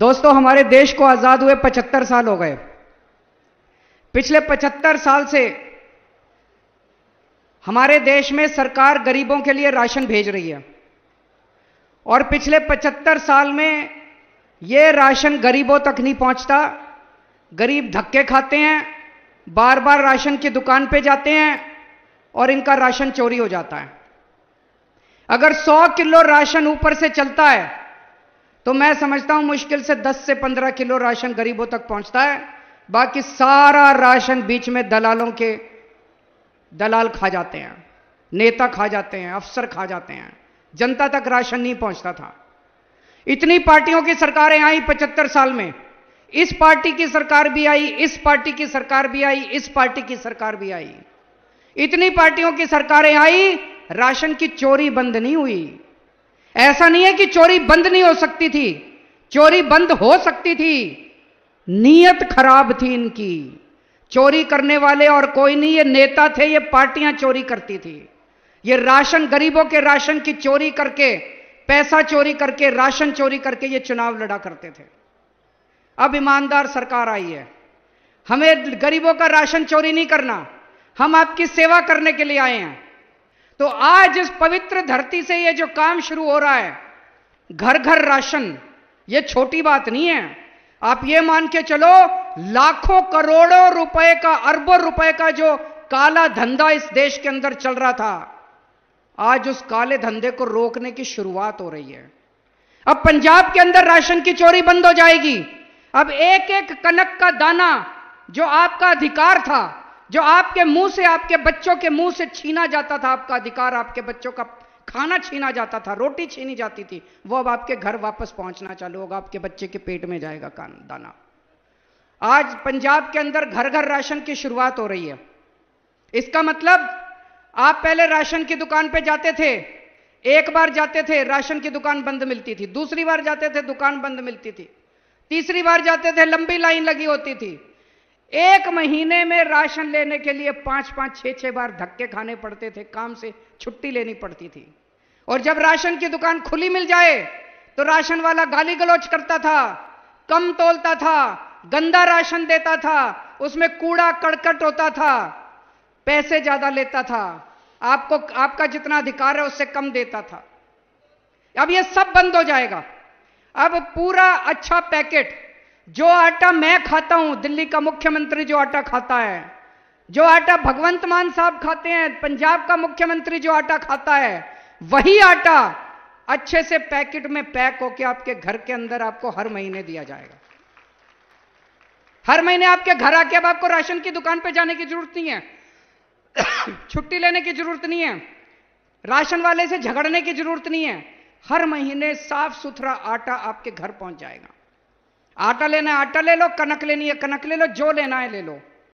दोस्तों हमारे देश को आज़ाद हुए 75 साल हो गए पिछले 75 साल से हमारे देश में सरकार गरीबों के लिए राशन भेज रही है और पिछले 75 साल में ये राशन गरीबों तक नहीं पहुंचता गरीब धक्के खाते हैं बार बार राशन की दुकान पे जाते हैं और इनका राशन चोरी हो जाता है अगर 100 किलो राशन ऊपर से चलता है तो मैं समझता हूं मुश्किल से 10 से 15 किलो राशन गरीबों तक पहुंचता है बाकी सारा राशन बीच में दलालों के दलाल खा जाते हैं नेता खा जाते हैं अफसर खा जाते हैं जनता तक राशन नहीं पहुंचता था इतनी पार्टियों की सरकारें आई पचहत्तर साल में इस पार्टी की सरकार भी आई इस पार्टी की सरकार भी आई इस पार्टी की सरकार भी आई इतनी पार्टियों की सरकारें आई राशन की चोरी बंद नहीं हुई ऐसा नहीं है कि चोरी बंद नहीं हो सकती थी चोरी बंद हो सकती थी नीयत खराब थी इनकी चोरी करने वाले और कोई नहीं ये नेता थे ये पार्टियां चोरी करती थी ये राशन गरीबों के राशन की चोरी करके पैसा चोरी करके राशन चोरी करके ये चुनाव लड़ा करते थे अब ईमानदार सरकार आई है हमें गरीबों का राशन चोरी नहीं करना हम आपकी सेवा करने के लिए आए हैं तो आज इस पवित्र धरती से ये जो काम शुरू हो रहा है घर घर राशन ये छोटी बात नहीं है आप ये मान के चलो लाखों करोड़ों रुपए का अरबों रुपए का जो काला धंधा इस देश के अंदर चल रहा था आज उस काले धंधे को रोकने की शुरुआत हो रही है अब पंजाब के अंदर राशन की चोरी बंद हो जाएगी अब एक एक कनक का दाना जो आपका अधिकार था जो आपके मुंह से आपके बच्चों के मुंह से छीना जाता था आपका अधिकार आपके बच्चों का खाना छीना जाता था रोटी छीनी जाती थी वो अब आपके घर वापस पहुंचना चालू होगा आपके बच्चे के पेट में जाएगा कान दाना आज पंजाब के अंदर घर घर राशन की शुरुआत हो रही है इसका मतलब आप पहले राशन की दुकान पे जाते थे एक बार जाते थे राशन की दुकान बंद मिलती थी दूसरी बार जाते थे दुकान बंद मिलती थी तीसरी बार जाते थे लंबी लाइन लगी होती थी एक महीने में राशन लेने के लिए पांच पांच छह छह बार धक्के खाने पड़ते थे काम से छुट्टी लेनी पड़ती थी और जब राशन की दुकान खुली मिल जाए तो राशन वाला गाली गलौच करता था कम तोलता था गंदा राशन देता था उसमें कूड़ा कड़कट होता था पैसे ज्यादा लेता था आपको आपका जितना अधिकार है उससे कम देता था अब यह सब बंद हो जाएगा अब पूरा अच्छा पैकेट जो आटा मैं खाता हूं दिल्ली का मुख्यमंत्री जो आटा खाता है जो आटा भगवंत मान साहब खाते हैं पंजाब का मुख्यमंत्री जो आटा खाता है वही आटा अच्छे से पैकेट में पैक होकर आपके घर के अंदर आपको हर महीने दिया जाएगा हर महीने आपके घर आके अब आपको राशन की दुकान पर जाने की जरूरत नहीं है छुट्टी लेने की जरूरत नहीं है राशन वाले से झगड़ने की जरूरत नहीं है हर महीने साफ सुथरा आटा आपके घर पहुंच जाएगा आटा लेना है आटा ले लो कनक लेनी है कनक ले लो जो लेना है ले लो